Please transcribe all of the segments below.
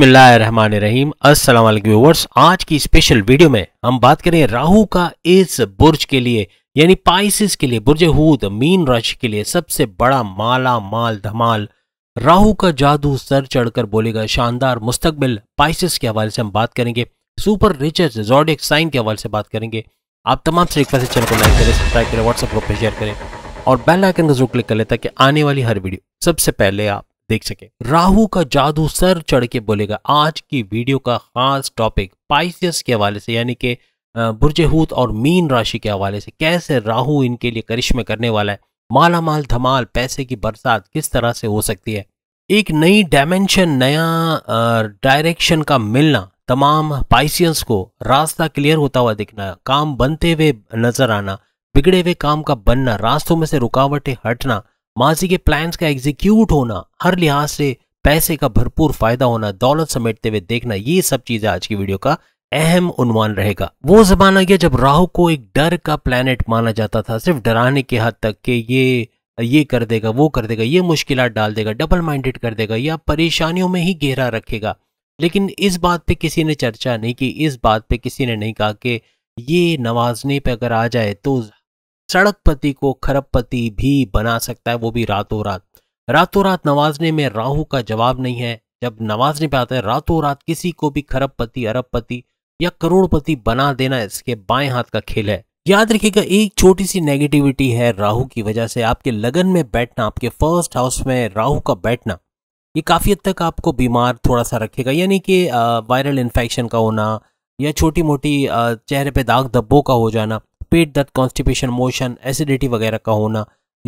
रहीम अस्सलाम व्यूवर्स आज की स्पेशल वीडियो में हम बात करें राहु का इस बुर्ज के लिए यानी पाइसिस के लिए बुर्ज हूद मीन राशि के लिए सबसे बड़ा माला माल धमाल राहु का जादू सर चढ़कर बोलेगा शानदार मुस्तकबिल पाइसिस के हवाले से हम बात करेंगे सुपर रिचर्स जोडिक साइन के हवाले से बात करेंगे आप तमाम से रिक्वेस्ट चैनल को लाइक करें सब्सक्राइब करें व्हाट्सएप ग्रुप पर शेयर करें और बेल आइकन का जरूर क्लिक कर लेता कि आने वाली हर वीडियो सबसे पहले आप देख सके राहु का जादू सर चढ़ के बोलेगा आज की वीडियो का खास टॉपिक पाइसियस के हवाले से यानी कि बुरजहूत और मीन राशि के हवाले से कैसे राहु इनके लिए करिश्मे करने वाला है माला माल धमाल पैसे की बरसात किस तरह से हो सकती है एक नई डायमेंशन नया डायरेक्शन का मिलना तमाम पाइसियंस को रास्ता क्लियर होता हुआ दिखना काम बनते हुए नजर आना बिगड़े हुए काम का बनना रास्तों में से रुकावटें हटना माजी के प्लान्स का एग्जीक्यूट होना हर लिहाज से पैसे का भरपूर फायदा होना दौलत समेटते हुए देखना ये सब चीजें आज की वीडियो का अहम उन्वान रहेगा वो जमाना गया जब राहु को एक डर का प्लैनेट माना जाता था सिर्फ डराने के हद तक कि ये ये कर देगा वो कर देगा ये मुश्किल डाल देगा डबल माइंडेड कर देगा या परेशानियों में ही गहरा रखेगा लेकिन इस बात पे किसी ने चर्चा नहीं की इस बात पे किसी ने नहीं कहा कि ये नवाजने पे अगर आ जाए तो सड़कपति को खरबपति भी बना सकता है वो भी रातों रात रातों रात नवाजने में राहू का जवाब नहीं है जब नवाजने पे आता है रातों रात किसी को भी खरबपति अरबपति या करोड़पति बना देना इसके बाएं हाथ का खेल है याद रखिएगा एक छोटी सी नेगेटिविटी है राहु की वजह से आपके लगन में बैठना आपके फर्स्ट हाउस में राहु का बैठना ये काफ़ी हद तक आपको बीमार थोड़ा सा रखेगा यानी कि वायरल इन्फेक्शन का होना या छोटी मोटी चेहरे पे दाग धब्बों का हो जाना पेट दर्द कॉन्स्टिपेशन मोशन एसिडिटी वगैरह का होना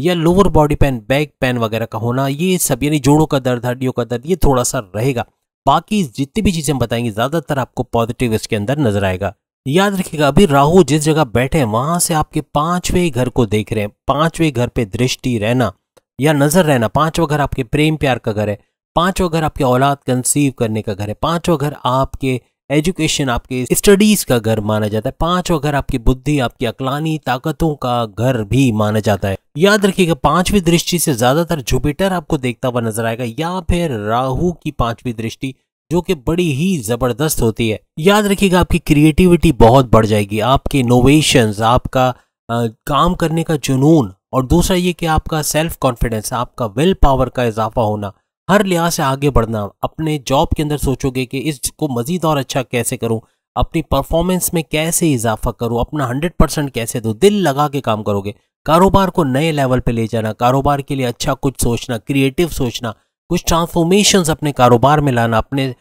या lower body pain back pain वगैरह का होना ये सब यानी जोड़ों का दर्द हड्डियों का दर्द ये थोड़ा सा रहेगा बाकी जितनी भी चीज़ें बताएंगे ज़्यादातर आपको पॉजिटिव इसके अंदर नजर आएगा याद रखिएगा अभी राहु जिस जगह बैठे हैं वहां से आपके पांचवें घर को देख रहे हैं पांचवें घर पे दृष्टि रहना या नजर रहना पांचवा घर आपके प्रेम प्यार का घर है पांचवा घर आपके औलाद कंसीव करने का घर है पांचवा घर आपके एजुकेशन आपके स्टडीज का घर माना जाता है पांचवा घर आपकी बुद्धि आपकी अकलानी ताकतों का घर भी माना जाता है याद रखिएगा पांचवी दृष्टि से ज्यादातर जुपिटर आपको देखता हुआ नजर आएगा या फिर राहु की पांचवी दृष्टि जो कि बड़ी ही जबरदस्त होती है याद रखिएगा आपकी क्रिएटिविटी बहुत बढ़ जाएगी आपके इनोवेशन आपका आ, काम करने का जुनून और दूसरा ये कि आपका सेल्फ कॉन्फिडेंस आपका विल पावर का इजाफा होना हर लिहाज से आगे बढ़ना अपने जॉब के अंदर सोचोगे कि इसको मज़ीद और अच्छा कैसे करूँ अपनी परफॉर्मेंस में कैसे इजाफा करूँ अपना हंड्रेड परसेंट कैसे दो दिल लगा के काम करोगे कारोबार को नए लेवल पे ले जाना कारोबार के लिए अच्छा कुछ सोचना क्रिएटिव सोचना कुछ ट्रांसफॉर्मेशन अपने कारोबार में लाना अपने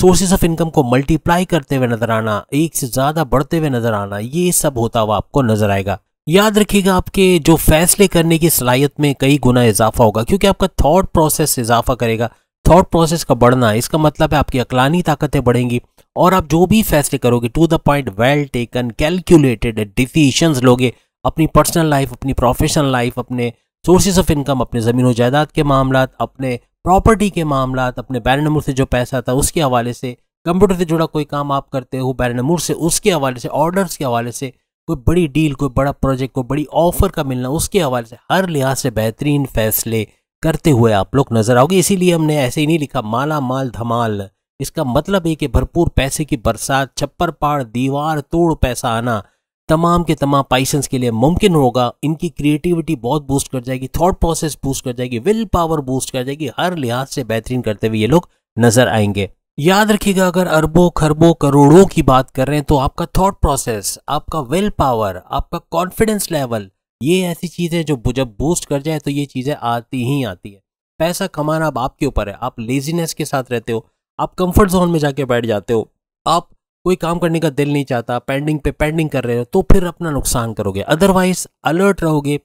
सोर्सेज ऑफ इनकम को मल्टीप्लाई करते हुए नज़र आना एक से ज़्यादा बढ़ते हुए नज़र आना ये सब होता हुआ आपको नज़र आएगा याद रखिएगा आपके जो फैसले करने की सलाहियत में कई गुना इजाफा होगा क्योंकि आपका थॉट प्रोसेस इजाफा करेगा थॉट प्रोसेस का बढ़ना इसका मतलब है आपकी अकलानी ताकतें बढ़ेंगी और आप जो भी फैसले करोगे to the point well taken calculated decisions लोगे अपनी पर्सनल लाइफ अपनी प्रोफेशनल लाइफ अपने सोर्सेज ऑफ इनकम अपने ज़मीन व जायदाद के मामला अपने प्रॉपर्टी के मामला अपने बैर नमूर से जो पैसा था उसके हवाले से कंप्यूटर से जुड़ा कोई काम आप करते हो बैर नमूर से उसके हवाले से ऑर्डर्स के हवाले से कोई बड़ी डील कोई बड़ा प्रोजेक्ट कोई बड़ी ऑफर का मिलना उसके हवाले से हर लिहाज से बेहतरीन फैसले करते हुए आप लोग नजर आओगे इसीलिए हमने ऐसे ही नहीं लिखा माला माल धमाल इसका मतलब है कि भरपूर पैसे की बरसात छप्पर पाड़ दीवार तोड़ पैसा आना तमाम के तमाम पाइसेंस के लिए मुमकिन होगा इनकी क्रिएटिविटी बहुत बूस्ट कर जाएगी थॉट प्रोसेस बूस्ट कर जाएगी विल पावर बूस्ट कर जाएगी हर लिहाज से बेहतरीन करते हुए ये लोग नजर आएंगे याद रखिएगा अगर अरबों खरबों करोड़ों की बात कर रहे हैं तो आपका थॉट प्रोसेस आपका विल पावर आपका कॉन्फिडेंस लेवल ये ऐसी चीज़ें जो जब बूस्ट कर जाए तो ये चीज़ें आती ही आती है पैसा कमाना अब आपके ऊपर है आप लेजीनेस के साथ रहते हो आप कंफर्ट जोन में जाके बैठ जाते हो आप कोई काम करने का दिल नहीं चाहता पेंडिंग पे पेंडिंग कर रहे हो तो फिर अपना नुकसान करोगे अदरवाइज अलर्ट रहोगे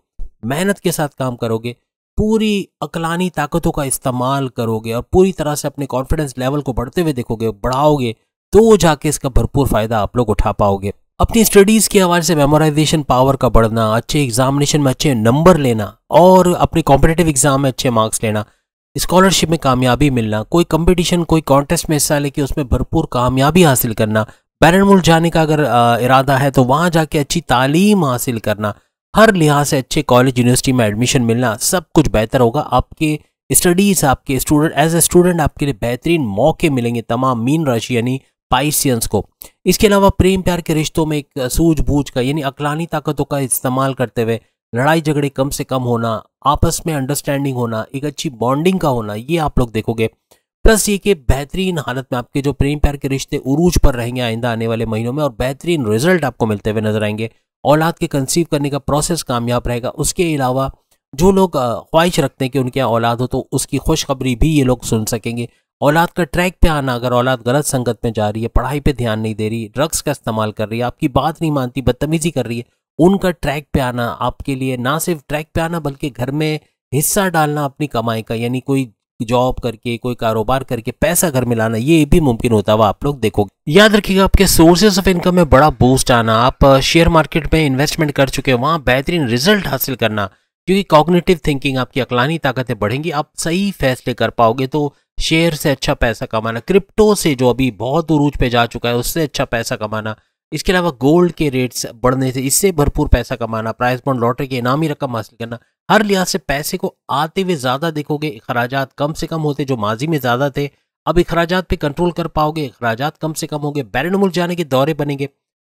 मेहनत के साथ काम करोगे पूरी अकलानी ताकतों का इस्तेमाल करोगे और पूरी तरह से अपने कॉन्फिडेंस लेवल को बढ़ते हुए देखोगे बढ़ाओगे तो जाके इसका भरपूर फ़ायदा आप लोग उठा पाओगे अपनी स्टडीज़ के हवाले से मेमोराइजेशन पावर का बढ़ना अच्छे एग्जामिनेशन में अच्छे नंबर लेना और अपने कॉम्पिटेटिव एग्ज़ाम में अच्छे मार्क्स लेना स्कॉलरशिप में कामयाबी मिलना कोई कंपटीशन कोई कॉन्टेस्ट में हिस्सा लेके उसमें भरपूर कामयाबी हासिल करना बैरन मुल्क जाने का अगर इरादा है तो वहाँ जाके अच्छी तालीम हासिल करना हर लिहाज से अच्छे कॉलेज यूनिवर्सिटी में एडमिशन मिलना सब कुछ बेहतर होगा आपके स्टडीज़ आपके स्टूडेंट एज ए स्टूडेंट आपके लिए बेहतरीन मौके मिलेंगे तमाम मीन राशि यानी पाइसियंस को इसके अलावा प्रेम प्यार के रिश्तों में एक सूझबूझ का यानी अकलानी ताकतों का इस्तेमाल करते हुए लड़ाई झगड़े कम से कम होना आपस में अंडरस्टैंडिंग होना एक अच्छी बॉन्डिंग का होना ये आप लोग देखोगे प्लस ये कि बेहतरीन हालत में आपके जो प्रेम प्यार के रिश्ते उरूज पर रहेंगे आइंदा आने वाले महीनों में और बेहतरीन रिजल्ट आपको मिलते हुए नजर आएंगे औलाद के कंसीव करने का प्रोसेस कामयाब रहेगा उसके अलावा जो लोग ख्वाहिश रखते हैं कि उनके यहाँ औलाद हो तो उसकी खुशखबरी भी ये लोग सुन सकेंगे औलाद का ट्रैक पे आना अगर औलाद गलत संगत में जा रही है पढ़ाई पे ध्यान नहीं दे रही ड्रग्स का इस्तेमाल कर रही है आपकी बात नहीं मानती बदतमीजी कर रही है उनका ट्रैक पे आना आपके लिए ना सिर्फ ट्रैक पे आना बल्कि घर में हिस्सा डालना अपनी कमाई का यानी कोई जॉब करके कोई कारोबार करके पैसा घर में लाना ये भी मुमकिन होता हुआ आप लोग देखोगे याद रखिएगा आपके सोर्सेज ऑफ इनकम में बड़ा बूस्ट आना आप शेयर uh, मार्केट में इन्वेस्टमेंट कर चुके हैं वहाँ बेहतरीन रिजल्ट हासिल करना क्योंकि कॉग्निटिव थिंकिंग आपकी अकलानी ताकतें बढ़ेंगी आप सही फैसले कर पाओगे तो शेयर से अच्छा पैसा कमाना क्रिप्टो से जो अभी बहुत उरूज पे जा चुका है उससे अच्छा पैसा कमाना इसके अलावा गोल्ड के रेट्स बढ़ने से इससे भरपूर पैसा कमाना प्राइस बॉन्ड लॉटरी की इनामी रकम हासिल करना हर लिहाज से पैसे को आते हुए ज़्यादा देखोगे अखराज कम से कम होते जो माजी में ज़्यादा थे अब अखराज पे कंट्रोल कर पाओगे अखराज कम से कम होंगे बैरन मुल्क जाने के दौरे बनेंगे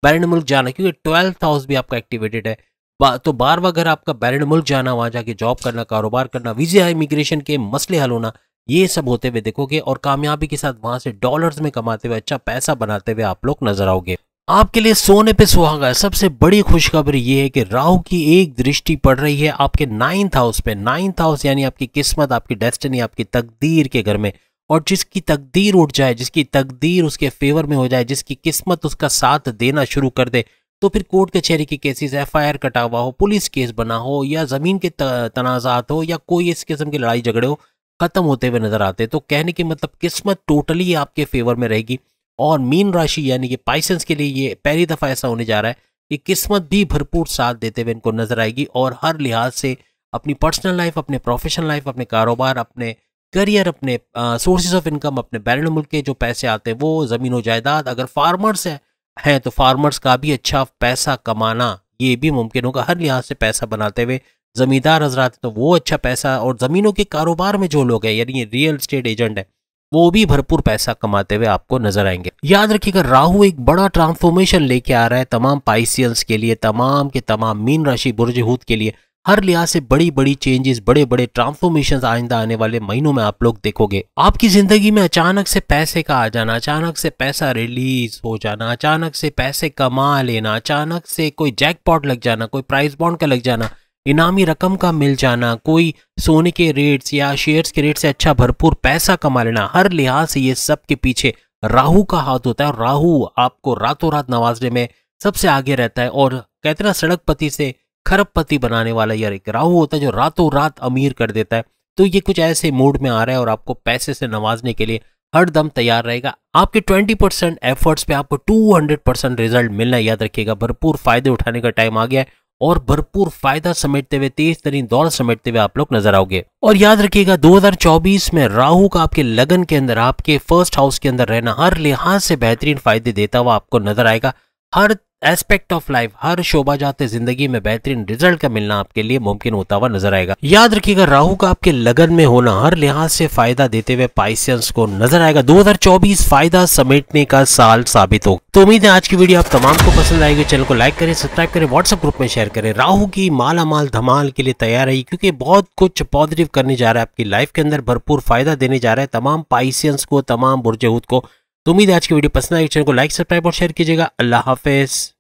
बैरन मुल्क जाना क्योंकि ट्वेल्थ हाउस भी आपका एक्टिवेटेड है बा, तो बार बार अगर आपका बैरन मुल्क जाना वहाँ जाके जॉब करना कारोबार करना वीज़ा इमिग्रेशन के मसले हल होना ये सब होते हुए देखोगे और कामयाबी के साथ वहाँ से डॉलर्स में कमाते हुए अच्छा पैसा बनाते हुए आप लोग नजर आओगे आपके लिए सोने पे सुहागा सबसे बड़ी खुशखबरी ये है कि राहु की एक दृष्टि पड़ रही है आपके नाइन्थ हाउस पे नाइन्थ हाउस यानी आपकी किस्मत आपकी डेस्टिनी आपकी तकदीर के घर में और जिसकी तकदीर उठ जाए जिसकी तकदीर उसके फेवर में हो जाए जिसकी किस्मत उसका साथ देना शुरू कर दे तो फिर कोर्ट कचहरी के केसेस एफ आई आर कटा हुआ हो पुलिस केस बना हो या ज़मीन के तनाज़ात हो या कोई इस किस्म की लड़ाई झगड़े हो ख़त्म होते हुए नज़र आते तो कहने की मतलब किस्मत टोटली आपके फेवर में रहेगी और मीन राशि यानी कि पाइसेंस के लिए ये पहली दफ़ा ऐसा होने जा रहा है कि किस्मत भी भरपूर साथ देते हुए इनको नजर आएगी और हर लिहाज से अपनी पर्सनल लाइफ अपने प्रोफेशनल लाइफ अपने कारोबार अपने करियर अपने सोर्सेज ऑफ इनकम अपने बैरून मुल्क के जो पैसे आते हैं वो ज़मीन व जायदाद अगर फार्मर्स हैं है, तो फार्मर्स का भी अच्छा पैसा कमाना ये भी मुमकिन होगा हर लिहाज से पैसा बनाते हुए ज़मींदार हजरात तो वो अच्छा पैसा और ज़मीनों के कारोबार में जो लोग हैं यानी रियल इस्टेट एजेंट है वो भी भरपूर पैसा कमाते हुए आपको नजर आएंगे याद रखिएगा राहु एक बड़ा ट्रांसफॉर्मेशन लेके आ रहा है तमाम पाइसियंस के लिए तमाम के तमाम मीन राशि बुरजहूत के लिए हर लिहाज से बड़ी बड़ी चेंजेस बड़े बड़े ट्रांसफॉर्मेशन आइंदा आने वाले महीनों में आप लोग देखोगे आपकी जिंदगी में अचानक से पैसे का आ जाना अचानक से पैसा रिलीज हो जाना अचानक से पैसे कमा लेना अचानक से कोई जैकपॉट लग जाना कोई प्राइस बॉन्ड का लग जाना इनामी रकम का मिल जाना कोई सोने के रेट्स या शेयर्स के रेट से अच्छा भरपूर पैसा कमा लेना हर लिहाज से ये सब के पीछे राहु का हाथ होता है और राहु आपको रातों रात नवाजने में सबसे आगे रहता है और कहते ना सड़कपति से खरबपति बनाने वाला यार एक राहु होता है जो रातों रात अमीर कर देता है तो ये कुछ ऐसे मूड में आ रहा है और आपको पैसे से नवाजने के लिए हर दम तैयार रहेगा आपके 20 परसेंट एफर्ट्स पे आपको 200 परसेंट रिजल्ट मिलना याद रखिएगा भरपूर फायदे उठाने का टाइम आ गया है और भरपूर फायदा समेटते हुए तेज तरीन दौड़ समेटते हुए आप लोग नजर आओगे और याद रखिएगा 2024 में राहु का आपके लगन के अंदर आपके फर्स्ट हाउस के अंदर रहना हर लिहाज से बेहतरीन फायदे देता हुआ आपको नजर आएगा हर एस्पेक्ट ऑफ लाइफ हर शोभा जाते जिंदगी में बेहतरीन रिजल्ट का मिलना आपके लिए मुमकिन होता हुआ नजर आएगा याद रखिएगा राहु का आपके लगन में होना हर लिहाज से फायदा देते हुए पाइसियंस को नजर आएगा 2024 फायदा समेटने का साल साबित हो तो उम्मीद है आज की वीडियो आप तमाम को पसंद आएगी चैनल को लाइक करें सब्सक्राइब करें व्हाट्सएप ग्रुप में शेयर करें राहू की माला माल धमाल के लिए तैयार रही क्योंकि बहुत कुछ पॉजिटिव करने जा रहा है आपकी लाइफ के अंदर भरपूर फायदा देने जा रहा है तमाम पाइसियंस को तमाम बुरजेहूद को तो उम्मीद है आज की वीडियो पसंद आई चैनल को लाइक सब्सक्राइब और शेयर कीजिएगा अल्लाह हाफिज़